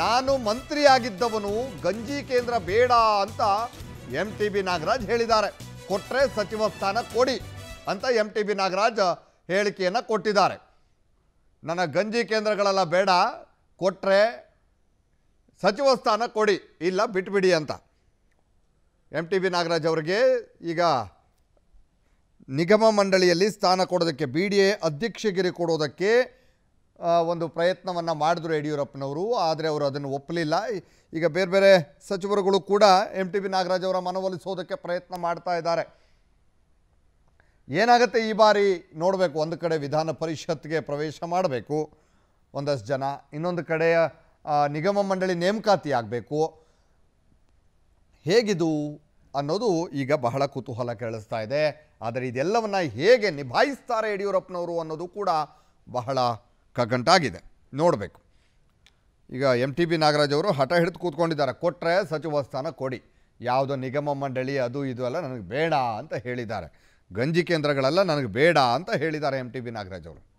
ನಾನು ಮಂತ್ರಿಯಾಗಿದ್ದವನು ಗಂಜಿ ಕೇಂದ್ರ ಬೇಡ ಅಂತ ಎಂ ಟಿ ಬಿ ನಾಗರಾಜ್ ಹೇಳಿದ್ದಾರೆ ಕೊಟ್ಟರೆ ಸಚಿವ ಸ್ಥಾನ ಕೊಡಿ ಅಂತ ಎಂ ಟಿ ಬಿ ನಾಗರಾಜ್ ಹೇಳಿಕೆಯನ್ನು ಕೊಟ್ಟಿದ್ದಾರೆ ನನ್ನ ಗಂಜಿ ಕೇಂದ್ರಗಳೆಲ್ಲ ಬೇಡ ಕೊಟ್ಟರೆ ಸಚಿವ ಸ್ಥಾನ ಕೊಡಿ ಇಲ್ಲ ಬಿಟ್ಬಿಡಿ ಅಂತ ಎಂ ಟಿ ಬಿ ನಾಗರಾಜ್ ಅವರಿಗೆ ಈಗ ನಿಗಮ ಮಂಡಳಿಯಲ್ಲಿ ಸ್ಥಾನ ಕೊಡೋದಕ್ಕೆ ಬಿ ಡಿ ಎ ಅಧ್ಯಕ್ಷಗಿರಿ ಕೊಡೋದಕ್ಕೆ ಒಂದು ಪ್ರಯತ್ನವನ್ನು ಮಾಡಿದ್ರು ಯಡಿಯೂರಪ್ಪನವರು ಆದರೆ ಅವರು ಅದನ್ನು ಒಪ್ಪಲಿಲ್ಲ ಈಗ ಬೇರೆ ಬೇರೆ ಸಚಿವರುಗಳು ಕೂಡ ಎಂ ಟಿ ಬಿ ನಾಗರಾಜ್ ಅವರ ಮನವೊಲಿಸೋದಕ್ಕೆ ಪ್ರಯತ್ನ ಮಾಡ್ತಾ ಇದ್ದಾರೆ ಏನಾಗುತ್ತೆ ಈ ಬಾರಿ ನೋಡಬೇಕು ಒಂದು ಕಡೆ ವಿಧಾನ ಪರಿಷತ್ಗೆ ಪ್ರವೇಶ ಮಾಡಬೇಕು ಒಂದಷ್ಟು ಜನ ಇನ್ನೊಂದು ಕಡೆಯ ನಿಗಮ ಮಂಡಳಿ ನೇಮಕಾತಿ ಆಗಬೇಕು ಹೇಗಿದು ಅನ್ನೋದು ಈಗ ಬಹಳ ಕುತೂಹಲ ಕೇಳಿಸ್ತಾ ಇದೆ ಆದರೆ ಇದೆಲ್ಲವನ್ನು ಹೇಗೆ ನಿಭಾಯಿಸ್ತಾರೆ ಯಡಿಯೂರಪ್ಪನವರು ಅನ್ನೋದು ಕೂಡ ಬಹಳ ಕಗ್ಗಂಟಾಗಿದೆ ನೋಡಬೇಕು ಈಗ ಎಮ್ ಟಿ ಬಿ ನಾಗರಾಜ್ ಅವರು ಹಠ ಹಿಡಿದು ಕೂತ್ಕೊಂಡಿದ್ದಾರೆ ಕೊಟ್ಟರೆ ಸಚಿವ ಸ್ಥಾನ ಕೊಡಿ ಯಾವುದೋ ನಿಗಮ ಮಂಡಳಿ ಅದು ಇದು ಎಲ್ಲ ನನಗೆ ಬೇಡ ಅಂತ ಹೇಳಿದ್ದಾರೆ ಗಂಜಿ ಕೇಂದ್ರಗಳೆಲ್ಲ ನನಗೆ ಬೇಡ ಅಂತ ಹೇಳಿದ್ದಾರೆ ಎಮ್ ಟಿ ಬಿ ನಾಗರಾಜ್ ಅವರು